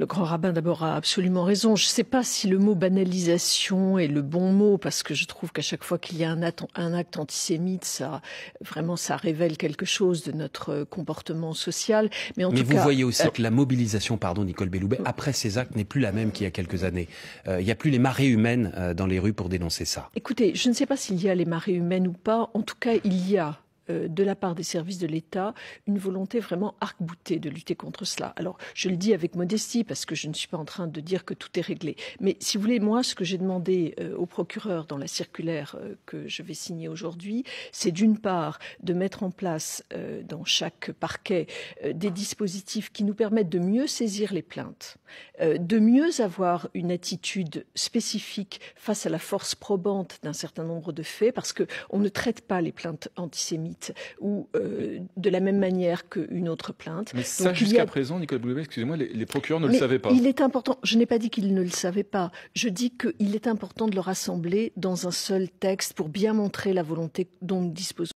Le grand rabbin d'abord a absolument raison. Je ne sais pas si le mot banalisation est le bon mot parce que je trouve qu'à chaque fois qu'il y a un, acte antisémite, ça vraiment ça révèle quelque chose de notre euh, comportement social. Mais en Mais vous voyez aussi euh, que la mobilisation, pardon, Nicole Belloubet, après ces actes n'est plus la même qu'il y a quelques années. Euh, il n'y a plus les marées humaines dans les rues pour dénoncer ça. Écoutez, je ne sais pas s'il y a les marées humaines ou pas. En tout cas, il y a euh, de la part des services de l'État une volonté vraiment arc-boutée de lutter contre cela. Alors, je le dis avec modestie parce que je ne suis pas en train de dire que tout est réglé. Mais si vous voulez, moi, ce que j'ai demandé euh, au procureur dans la circulaire euh, que je vais signer aujourd'hui, c'est d'une part de mettre en place dans chaque parquet des dispositifs qui nous permettent de mieux saisir les plaintes, de mieux avoir une attitude spécifique face à la force probante d'un certain nombre de faits, parce qu'on ne traite pas les plaintes antisémites ou euh, de la même manière qu'une autre plainte. Mais ça, jusqu'à présent, Nicolas excusez-moi, les, procureurs ne le savaient pas. Il est important, je n'ai pas dit qu'ils ne le savaient pas, je dis qu'il est important de le rassembler dans un seul texte pour bien montrer la volonté dont nous disposons.